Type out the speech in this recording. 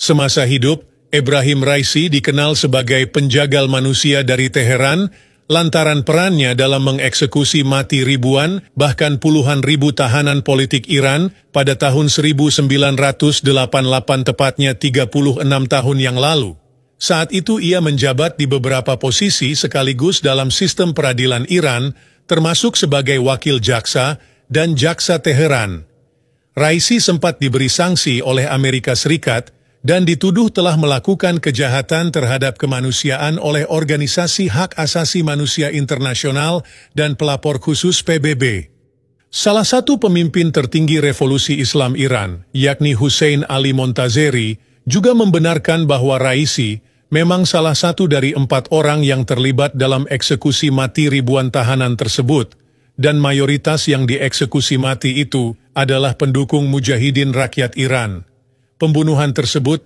Semasa hidup, Ibrahim Raisi dikenal sebagai penjagal manusia dari Teheran lantaran perannya dalam mengeksekusi mati ribuan, bahkan puluhan ribu tahanan politik Iran pada tahun 1988 tepatnya 36 tahun yang lalu. Saat itu ia menjabat di beberapa posisi sekaligus dalam sistem peradilan Iran, termasuk sebagai wakil jaksa dan jaksa Teheran. Raisi sempat diberi sanksi oleh Amerika Serikat dan dituduh telah melakukan kejahatan terhadap kemanusiaan oleh Organisasi Hak Asasi Manusia Internasional dan pelapor khusus PBB. Salah satu pemimpin tertinggi revolusi Islam Iran, yakni Hussein Ali Montazeri, juga membenarkan bahwa Raisi memang salah satu dari empat orang yang terlibat dalam eksekusi mati ribuan tahanan tersebut, dan mayoritas yang dieksekusi mati itu adalah pendukung mujahidin rakyat Iran pembunuhan tersebut